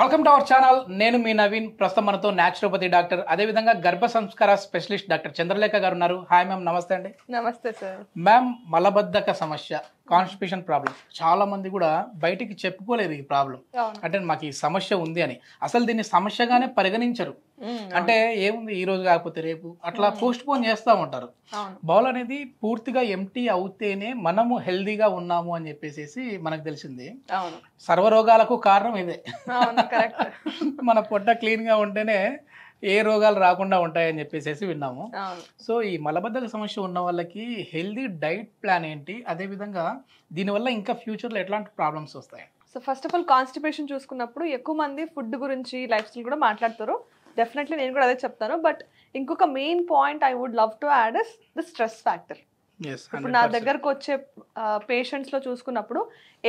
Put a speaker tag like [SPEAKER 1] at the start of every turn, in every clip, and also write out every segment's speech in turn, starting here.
[SPEAKER 1] Welcome to our channel నేను మీ నవీన్ ప్రస్తుతం మనతో న్యాచురోపతి డాక్టర్ అదేవిధంగా గర్భ సంస్కార స్పెషలిస్ట్ డాక్టర్ చంద్రలేఖ గారు ఉన్నారు హాయ్ మ్యామ్ నమస్తే అండి
[SPEAKER 2] నమస్తే సార్
[SPEAKER 1] మ్యామ్ మలబద్ధక సమస్య కాన్స్టిపేషన్ ప్రాబ్లం చాలా మంది కూడా బయటికి చెప్పుకోలేదు ఈ ప్రాబ్లం అంటే మాకు ఈ సమస్య ఉంది అని అసలు దీన్ని సమస్యగానే పరిగణించరు అంటే ఏముంది ఈ రోజు కాకపోతే రేపు అట్లా పోస్ట్ పోన్ చేస్తూ ఉంటారు బౌల్ అనేది పూర్తిగా ఎంటీ అవుతేనే మనము హెల్దీగా ఉన్నాము అని చెప్పేసి మనకు తెలిసింది సర్వరోగాలకు కారణం ఇదే మన పొట్ట క్లీన్ గా ఉంటేనే ఏ రోగాలు రాకుండా ఉంటాయని చెప్పేసి విన్నాము సో ఈ మలబద్ధక సమస్య ఉన్న వాళ్ళకి హెల్దీ డైట్ ప్లాన్ ఏంటి అదేవిధంగా దీనివల్ల ఇంకా ఫ్యూచర్లో ఎట్లాంటి ప్రాబ్లమ్స్ వస్తాయి
[SPEAKER 2] so first of all constipation చూసుకున్నప్పుడు ఎక్కువ మంది ఫుడ్ గురించి లైఫ్ స్టైల్ కూడా మాట్లాడతారు డెఫినెట్లీ నేను కూడా అదే చెప్తాను బట్ ఇంకొక main point I would love to add is the stress factor ఇప్పుడు నా దగ్గరకు వచ్చే పేషెంట్స్లో చూసుకున్నప్పుడు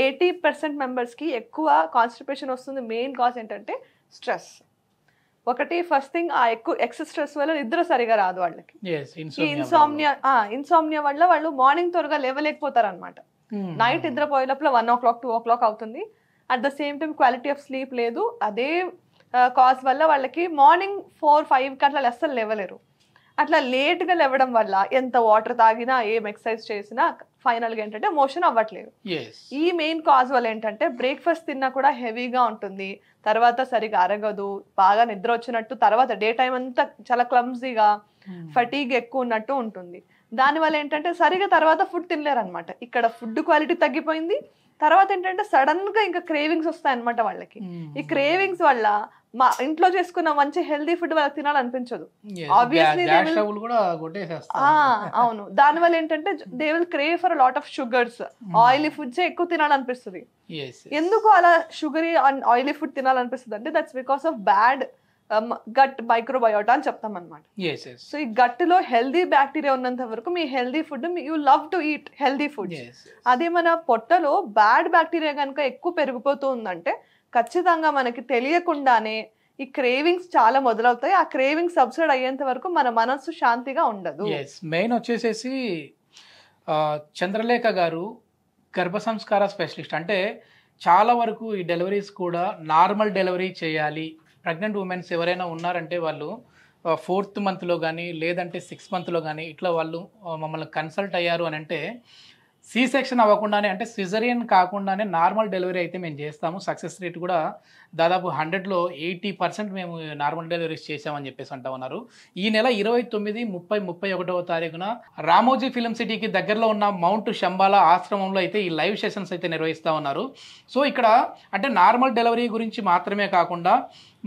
[SPEAKER 2] ఎయిటీ పర్సెంట్ కి ఎక్కువ కాన్స్టిపేషన్ వస్తుంది మెయిన్ కాజ్ ఏంటంటే స్ట్రెస్ ఒకటి ఫస్ట్ థింగ్ ఆ ఎక్కువ ఎక్సెస్ స్ట్రెస్ వల్ల నిద్ర సరిగా రాదు వాళ్ళకి
[SPEAKER 1] ఇన్సోమ్నియా ఇన్సామ్నియా
[SPEAKER 2] ఇన్సామ్నియా వల్ల వాళ్ళు మార్నింగ్ త్వరగా లేవలేకపోతారు అనమాట నైట్ hmm. నిద్రపోయే లోపల one o'clock two o'clock అవుతుంది at the same time quality of sleep లేదు అదే కాజ్ వల్ల వాళ్ళకి మార్నింగ్ ఫోర్ ఫైవ్ అట్లా అసలు లేవలేరు అట్లా లేట్గా లేవడం వల్ల ఎంత వాటర్ తాగినా ఏం ఎక్సర్సైజ్ చేసినా ఫైనల్ గా ఏంటంటే మోషన్ అవ్వట్లేదు ఈ మెయిన్ కాజ్ వల్ల ఏంటంటే బ్రేక్ఫాస్ట్ తిన్నా కూడా హెవీగా ఉంటుంది తర్వాత సరిగా అరగదు బాగా నిద్ర వచ్చినట్టు తర్వాత డే టైం అంతా చాలా క్లమ్జీగా hmm. ఫటీగ్ ఎక్కువ ఉన్నట్టు ఉంటుంది దానివల్ల ఏంటంటే సరిగా తర్వాత ఫుడ్ తినలేరు అనమాట ఇక్కడ ఫుడ్ క్వాలిటీ తగ్గిపోయింది తర్వాత ఏంటంటే సడన్ గా ఇంకా క్రేవింగ్స్ వస్తాయి అనమాట వాళ్ళకి ఈ క్రేవింగ్స్ వల్ల మా ఇంట్లో చేసుకున్న మంచి హెల్దీ ఫుడ్ వాళ్ళకి తినాలనిపించదు ఆబ్వియస్లీ అవును దానివల్ల ఏంటంటే they will crave for lot of sugars oily foods ఎక్కువ తినాలనిపిస్తుంది ఎందుకు అలా షుగరీ అండ్ ఆయిలీ ఫుడ్ తినాలనిపిస్తుంది అంటే that's because of bad gut um, microbiota అని చెప్తాం అనమాట సో ఈ గట్లో హెల్దీ బ్యాక్టీరియా ఉన్నంత వరకు మీ healthy food you love to eat healthy food అదే మన పొట్టలో బ్యాడ్ బ్యాక్టీరియా కనుక ఎక్కువ పెరిగిపోతూ ఉందంటే ఖచ్చితంగా మనకి తెలియకుండానే ఈ క్రేవింగ్స్ చాలా మొదలవుతాయి ఆ క్రేవింగ్ సబ్సైడ్ అయ్యేంత వరకు మన మనస్సు శాంతిగా ఉండదు
[SPEAKER 1] మెయిన్ వచ్చేసేసి చంద్రలేఖ గారు గర్భ సంస్కార స్పెషలిస్ట్ అంటే చాలా వరకు ఈ డెలివరీస్ కూడా నార్మల్ డెలివరీ చేయాలి ప్రెగ్నెంట్ ఉమెన్స్ ఎవరైనా ఉన్నారంటే వాళ్ళు ఫోర్త్ మంత్లో కానీ లేదంటే సిక్స్ మంత్లో కానీ ఇట్లా వాళ్ళు మమ్మల్ని కన్సల్ట్ అయ్యారు అని అంటే సీ సెక్షన్ అవ్వకుండానే అంటే సిజరియన్ కాకుండానే నార్మల్ డెలివరీ అయితే మేము చేస్తాము సక్సెస్ రేట్ కూడా దాదాపు హండ్రెడ్లో ఎయిటీ పర్సెంట్ మేము నార్మల్ డెలివరీస్ చేసామని చెప్పేసి అంటా ఉన్నారు ఈ నెల ఇరవై తొమ్మిది ముప్పై ముప్పై ఒకటవ తారీఖున రామోజీ ఫిలిం సిటీకి దగ్గరలో ఉన్న మౌంట్ శంబాల ఆశ్రమంలో అయితే ఈ లైవ్ సెషన్స్ అయితే నిర్వహిస్తూ ఉన్నారు సో ఇక్కడ అంటే నార్మల్ డెలివరీ గురించి మాత్రమే కాకుండా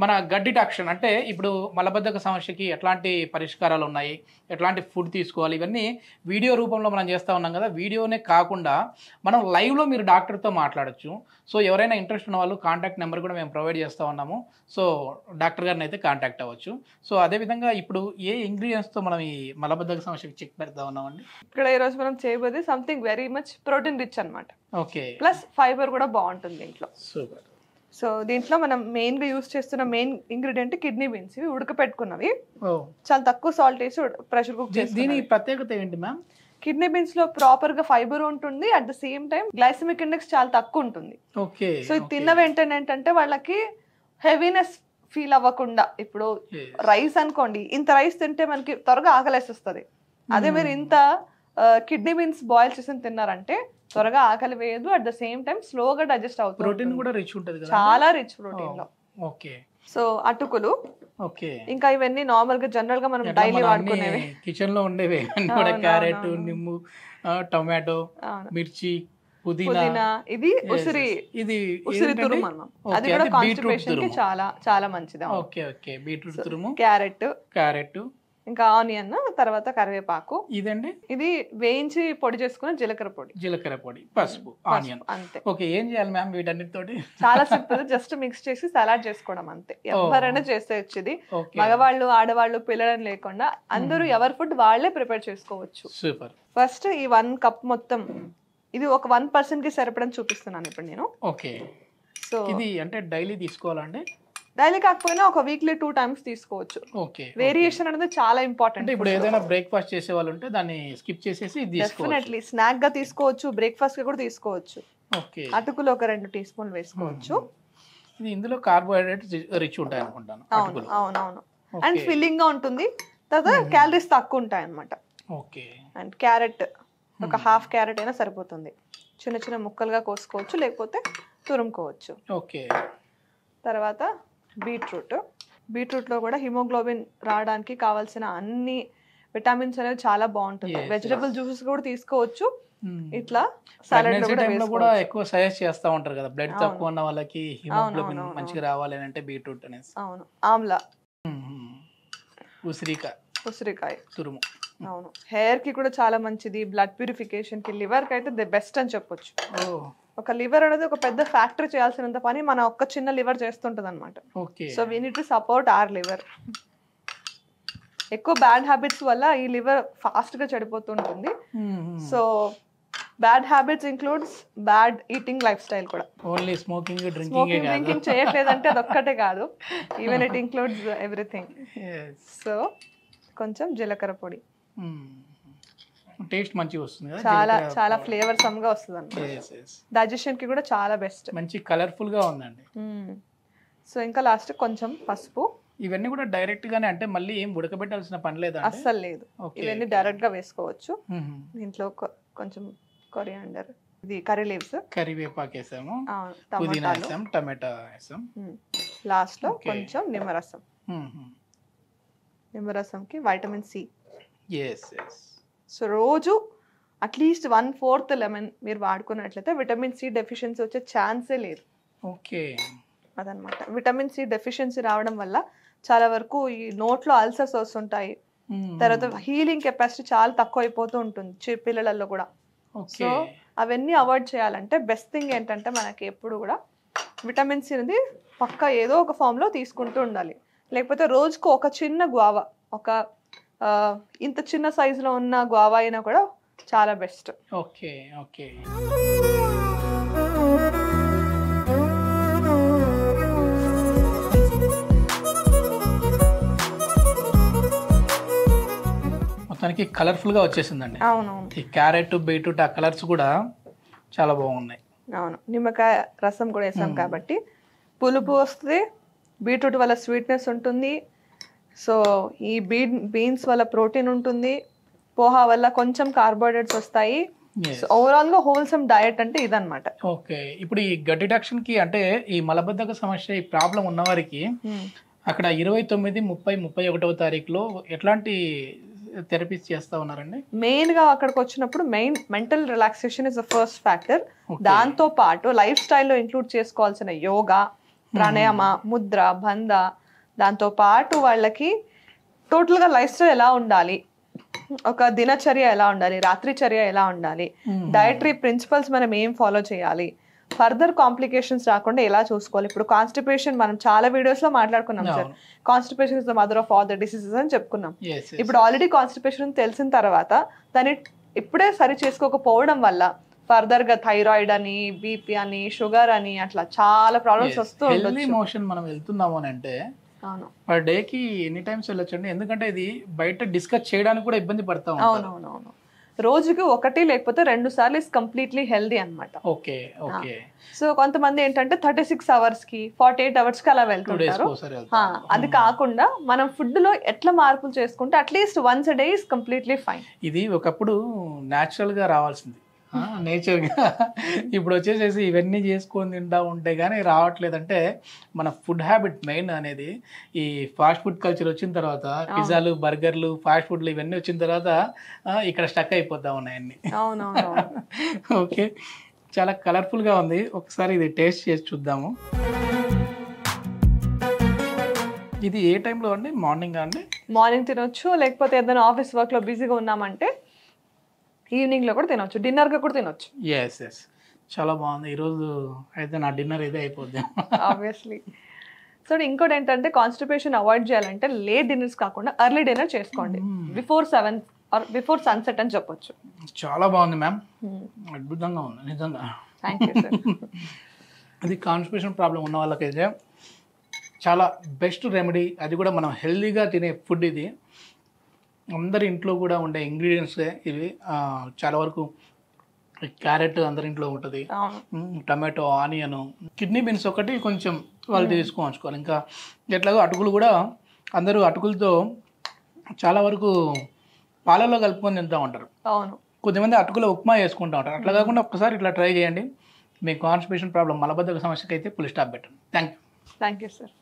[SPEAKER 1] మన గడ్డి టాక్షన్ అంటే ఇప్పుడు మలబద్ధక సమస్యకి ఎట్లాంటి పరిష్కారాలు ఉన్నాయి ఎట్లాంటి ఫుడ్ తీసుకోవాలి ఇవన్నీ వీడియో రూపంలో మనం చేస్తూ ఉన్నాం కదా వీడియోనే కాకుండా మనం లైవ్లో మీరు డాక్టర్తో మాట్లాడచ్చు సో ఎవరైనా ఇంట్రెస్ట్ ఉన్న వాళ్ళు కాంటాక్ట్ నెంబర్ కూడా మేము ప్రొవైడ్ చేస్తూ ఉన్నాము సో డాక్టర్ గారిని అయితే కాంటాక్ట్ అవ్వచ్చు సో అదేవిధంగా ఇప్పుడు ఏ ఇంగ్రీడియంట్స్తో మనం ఈ మలబద్ధక సమస్యకి చెక్ పెడతా ఉన్నామండి
[SPEAKER 2] ఇక్కడ ఈరోజు మనం చేయబోయేది something very much protein rich అనమాట ఓకే ప్లస్ ఫైబర్ కూడా బాగుంటుంది ఇంట్లో సూపర్ సో దీంట్లో మనం మెయిన్ గా యూస్ చేస్తున్న మెయిన్ ఇంగ్రీడియంట్ కిడ్నీ బీన్స్ ఇవి ఉడకపెట్టుకున్నవి చాలా తక్కువ సాల్ట్ వేసి ప్రెషర్ కుక్ దీని ప్రత్యేకత ఏంటి మ్యామ్ కిడ్నీ బీన్స్ లో ప్రాపర్ గా ఫైబర్ ఉంటుంది at the same time glycemic index చాలా తక్కువ ఉంటుంది
[SPEAKER 1] ఓకే సో ఇది
[SPEAKER 2] తిన్న వెంటనే ఏంటంటే వాళ్ళకి హెవీనెస్ ఫీల్ అవ్వకుండా ఇప్పుడు రైస్ అనుకోండి ఇంత రైస్ తింటే మనకి త్వరగా ఆకలేసి వస్తుంది అదే hmm. మీరు ఇంత కిడ్నీ బీన్స్ బాయిల్ చేసి తిన్నారంటే త్వరగా ఆకలి వేయదు అట్ ద సేమ్ టైం స్లోగా డైజెస్ట్ అవుతుంది ప్రోటీన్
[SPEAKER 1] కూడా రిచ్ ఉంటుంది చాలా రిచ్ ప్రోటీన్ oh, లో ఓకే
[SPEAKER 2] సో అటుకులు ఓకే ఇంకా ఇవన్నీ నార్మల్ గా జనరల్ గా మనం డైలీ వాడుకునేవి
[SPEAKER 1] కిచెన్ లో ఉండేవి క్యారెట్ నిమ్ము టొమాటో మిర్చి
[SPEAKER 2] పుదీనా ఇది ఉసిరి ఇది ఉసిరి తురుము అది కూడా కాన్స్టిపేషన్ కి చాలా చాలా మంచిది ఓకే ఓకే బీట్రూట్ తురుము క్యారెట్ క్యారెట్ ఇంకా ఆనియన్ తర్వాత కరివేపాకు ఇదండి ఇది వేయించి పొడి చేసుకున్న జీలకర్ర పొడి
[SPEAKER 1] జీలకర్ర పొడి పసుపు ఆనియన్ అంతే
[SPEAKER 2] ఓకే ఏం చేయాలి మ్యామ్ వీటన్నిటితోటి చాలా సింపుల్ జస్ట్ మిక్స్ చేసి సలాడ్ చేసుకోవడం అంతే ఎవరైనా చేసేయచ్చు ఇది మగవాళ్ళు ఆడవాళ్ళు పిల్లలు లేకుండా అందరూ ఎవరి ఫుడ్ వాళ్ళే ప్రిపేర్ చేసుకోవచ్చు సూపర్ ఫస్ట్ ఈ వన్ కప్ మొత్తం ఇది ఒక వన్ పర్సన్ కి సరిపడని చూపిస్తున్నాను ఇప్పుడు నేను ఓకే సో ఇది అంటే డైలీ తీసుకోవాలండి డైలీ కాకపోయినా ఒక వీక్లీ టూ టైమ్స్ తీసుకోవచ్చు ఓకే వేరియేషన్ అనేది చాలా ఇంపార్టెంట్ ఇప్పుడు ఏదైనా
[SPEAKER 1] బ్రేక్ఫాస్ట్ చేసే వాళ్ళు ఉంటే దాన్ని స్కిప్ చేసేసి డెఫినెట్లీ
[SPEAKER 2] స్నాక్ గా తీసుకోవచ్చు బ్రేక్ఫాస్ట్ గా కూడా తీసుకోవచ్చు ఓకే అటుకులు ఒక రెండు టీ స్పూన్ వేసుకోవచ్చు hmm. ఇది ఇందులో కార్బోహైడ్రేట్ రిచ్ ఉంటాయి అనుకుంటాను అవును అవునవును అండ్ ఫిల్లింగ్ గా ఉంటుంది తర్వాత క్యాలరీస్ hmm. తక్కువ ఉంటాయి అనమాట ఓకే అండ్ క్యారెట్ ఒక హాఫ్ hmm. క్యారెట్ అయినా సరిపోతుంది చిన్న చిన్న ముక్కలుగా కోసుకోవచ్చు లేకపోతే తురుముకోవచ్చు ఓకే తర్వాత బీట్రూట్ బీట్రూట్లో కూడా హిమోగ్లోబిన్ రావడానికి కావాల్సిన అన్ని విటమిన్స్ అనేవి చాలా బాగుంటుంది వెజిటబుల్ జ్యూసెస్ కూడా తీసుకోవచ్చు hmm. ఇట్లా సలాడ్ కూడా
[SPEAKER 1] ఎక్కువ సజెస్ట్ చేస్తూ ఉంటారు కదా బ్లడ్ తక్కువ ఉన్న వాళ్ళకి హిమోగ్లోబిన్ మంచిగా రావాలి అంటే బీట్రూట్ అనేసి
[SPEAKER 2] అవును ఆమ్లా hmm. ఉసిరికాయ ఉసిరికాయ తురుము hmm. అవును హెయిర్ కి కూడా చాలా మంచిది బ్లడ్ ప్యూరిఫికేషన్ కి లివర్ కి అయితే ది బెస్ట్ అని చెప్పొచ్చు ఒక లివర్ అనేది ఒక పెద్ద ఫ్యాక్టరీ చేయాల్సినంత పని మన ఒక్క చిన్న లివర్ చేస్తుంటది అనమాట so we need to support our liver ఎక్కువ బ్యాడ్ హ్యాబిట్స్ వల్ల ఈ లివర్ ఫాస్ట్ గా చెడిపోతుంటుంది so bad habits includes bad eating lifestyle కూడా
[SPEAKER 1] ఓన్లీ స్మోకింగ్ స్మోకింగ్ డ్రింకింగ్ చేయట్లేదంటే
[SPEAKER 2] అదొక్కటే కాదు even it includes everything so కొంచెం జీలకర్ర పొడి
[SPEAKER 1] టేస్ట్ మంచిగా వస్తుంది కదా చాలా చాలా ఫ్లేవర్
[SPEAKER 2] సమ్ గా వస్తుంది డైజెషన్ కి కూడా చాలా బెస్ట్
[SPEAKER 1] మంచి కలర్ఫుల్ గా ఉందండి సో hmm. ఇంకా లాస్ట్ కొంచెం పసుపు ఇవన్నీ కూడా డైరెక్ట్ గానే అంటే మళ్ళీ ఏం ఉడకబెట్టాల్సిన పని లేదు అస్సలు
[SPEAKER 2] లేదు ఇవన్నీ డైరెక్ట్ గా వేసుకోవచ్చు mm-hmm. దీంట్లో కొంచెం కొరియాండర్ ఇది కర్రీ లీవ్స్
[SPEAKER 1] కరివేపాకు వేసాము పుదీనా వేసాం టమాటా వేసాం
[SPEAKER 2] లాస్ట్ hmm. లో కొంచెం నిమ్మరసం mm-hmm. నిమ్మరసంకి vitamin C yes yes so రోజు అట్లీస్ట్ వన్ ఫోర్త్ లెమన్ మీరు వాడుకున్నట్లయితే విటమిన్ సి డెఫిషియన్సీ వచ్చే ఛాన్సే లేదు ఓకే అదనమాట విటమిన్ సి డెఫిషియన్సీ రావడం వల్ల చాలా వరకు ఈ నోట్లో అల్సర్స్ వస్తుంటాయి తర్వాత హీలింగ్ కెపాసిటీ చాలా తక్కువ అయిపోతూ ఉంటుంది పిల్లలలో కూడా సో అవన్నీ అవాయిడ్ చేయాలంటే బెస్ట్ థింగ్ ఏంటంటే మనకి ఎప్పుడు కూడా విటమిన్ సి అనేది పక్క ఏదో ఒక ఫామ్లో తీసుకుంటూ ఉండాలి లేకపోతే రోజుకు ఒక చిన్న గ్వావ ఒక ఇంత చిన్న సైజులో ఉన్న గోవా అయినా కూడా చాలా బెస్ట్ ఓకే ఓకే
[SPEAKER 1] మొత్తానికి కలర్ఫుల్గా వచ్చేసిందండి అవునవును ఈ క్యారెట్ బీట్రూట్ ఆ కలర్స్ కూడా చాలా బాగున్నాయి
[SPEAKER 2] అవును నిమ్మకాయ రసం కూడా వేసాం కాబట్టి పులుపు వస్తుంది బీట్రూట్ వల్ల స్వీట్నెస్ ఉంటుంది సో ఈ బీన్ బీన్స్ వల్ల ప్రోటీన్ ఉంటుంది పోహా వల్ల కొంచెం కార్బోహైడ్రేట్స్ వస్తాయి ఓవరాల్ గా హోల్సమ్ డయట్ అంటే ఇదన్నమాట ఓకే
[SPEAKER 1] ఇప్పుడు ఈ గట్ కి అంటే ఈ మలబద్ధక సమస్య ఈ ప్రాబ్లం ఉన్న వారికి hmm. అక్కడ ఇరవై తొమ్మిది ముప్పై ముప్పై ఒకటవ తారీఖులో ఎట్లాంటి థెరపీస్ చేస్తా ఉన్నారండి
[SPEAKER 2] మెయిన్ గా అక్కడికి వచ్చినప్పుడు main mental relaxation is the first factor దాంతో పాటు లైఫ్ స్టైల్లో ఇంక్లూడ్ చేసుకోవాల్సిన యోగా ప్రాణాయామ ముద్ర బంధ దాంతోపాటు వాళ్ళకి టోటల్గా లైఫ్ స్టైల్ ఎలా ఉండాలి ఒక దినచర్య ఎలా ఉండాలి రాత్రి చర్య ఎలా ఉండాలి డైటరీ ప్రిన్సిపల్స్ మనం ఏం ఫాలో చేయాలి ఫర్దర్ కాంప్లికేషన్స్ రాకుండా ఎలా చూసుకోవాలి ఇప్పుడు కాన్స్టిపేషన్ మనం చాలా వీడియోస్ లో మాట్లాడుకున్నాం sir constipation is the mother of all the diseases అని చెప్పుకున్నాం ఇప్పుడు ఆల్రెడీ కాన్స్టిపేషన్ తెలిసిన తర్వాత దాన్ని ఇప్పుడే సరి చేసుకోకపోవడం వల్ల ఫర్దర్ గా థైరాయిడ్ అని బీపీ అని షుగర్ అని అట్లా చాలా ప్రాబ్లమ్స్ వస్తూ
[SPEAKER 1] మోషన్ మనం వెళ్తున్నాము అని అంటే పర్ డే కి ఎన్ని టైమ్స్ వెళ్ళొచ్చండి ఎందుకంటే ఇది బయట డిస్కస్ చేయడానికి కూడా ఇబ్బంది పడతాం అవునవునవును
[SPEAKER 2] రోజుకి ఒకటి లేకపోతే రెండు సార్లు ఇస్ కంప్లీట్లీ హెల్దీ అనమాట
[SPEAKER 1] ఓకే ఓకే
[SPEAKER 2] సో కొంతమంది ఏంటంటే థర్టీ సిక్స్ అవర్స్ కి ఫార్టీ ఎయిట్ అవర్స్ కి అలా వెళ్తుంటారు అది hmm. కాకుండా మనం ఫుడ్ లో ఎట్లా మార్పులు చేసుకుంటే at least once day is completely fine
[SPEAKER 1] ఇది ఒకప్పుడు నాచురల్ గా రావాల్సింది నేచర్గా ఇప్పుడు వచ్చేసేసి ఇవన్నీ చేసుకొని తింటా ఉంటే కానీ రావట్లేదంటే మన ఫుడ్ హ్యాబిట్ మెయిన్ అనేది ఈ ఫాస్ట్ ఫుడ్ కల్చర్ వచ్చిన తర్వాత పిజ్జాలు బర్గర్లు ఫాస్ట్ ఫుడ్లు ఇవన్నీ వచ్చిన తర్వాత ఇక్కడ స్టక్ అయిపోతా ఉన్నాయన్ని ఓకే చాలా కలర్ఫుల్గా ఉంది ఒకసారి ఇది టేస్ట్ చేసి చూద్దాము ఇది ఏ టైంలో అండి మార్నింగ్ అండి
[SPEAKER 2] మార్నింగ్ తినొచ్చు లేకపోతే ఏదైనా ఆఫీస్ వర్క్లో బిజీగా ఉన్నామంటే ఈవినింగ్లో కూడా తినొచ్చు డిన్నర్గా కూడా తినొచ్చు
[SPEAKER 1] ఎస్ ఎస్ చాలా బాగుంది ఈరోజు అయితే నా డిన్నర్ ఇదే అయిపోద్ది
[SPEAKER 2] ఆబ్వియస్లీ సో ఇంకోటి ఏంటంటే కాన్స్టిపేషన్ అవాయిడ్ చేయాలంటే లేట్ డిన్నర్స్ కాకుండా అర్లీ డిన్నర్ చేసుకోండి before seven or before sunset అని చెప్పొచ్చు
[SPEAKER 1] చాలా బాగుంది మ్యామ్ hmm. అద్భుతంగా ఉంది నిజంగా థ్యాంక్ యూ అది కాన్స్టిపేషన్ ప్రాబ్లం ఉన్న వాళ్ళకైతే చాలా బెస్ట్ రెమెడీ అది కూడా మనం హెల్దీగా తినే ఫుడ్ ఇది అందరి ఇంట్లో కూడా ఉండే ఇంగ్రీడియంట్స్ ఇవి చాలా వరకు క్యారెట్ అందరి ఇంట్లో ఉంటుంది టమాటో ఆనియన్ కిడ్నీ బీన్స్ ఒకటి కొంచెం వాళ్ళు తీసుకోవాలి ఇంకా ఎట్లాగో అటుకులు కూడా అందరూ అటుకులతో చాలా వరకు పాలలో కలుపుకొని తింటూ ఉంటారు కొద్దిమంది అటుకుల ఉప్మా వేసుకుంటూ ఉంటారు అట్లా కాకుండా ఒక్కసారి ఇట్లా ట్రై చేయండి మీ కాన్స్టిపేషన్ ప్రాబ్లం మలబద్ధక సమస్యకి అయితే పులి స్టాప్ పెట్టండి thank
[SPEAKER 2] you thank you sir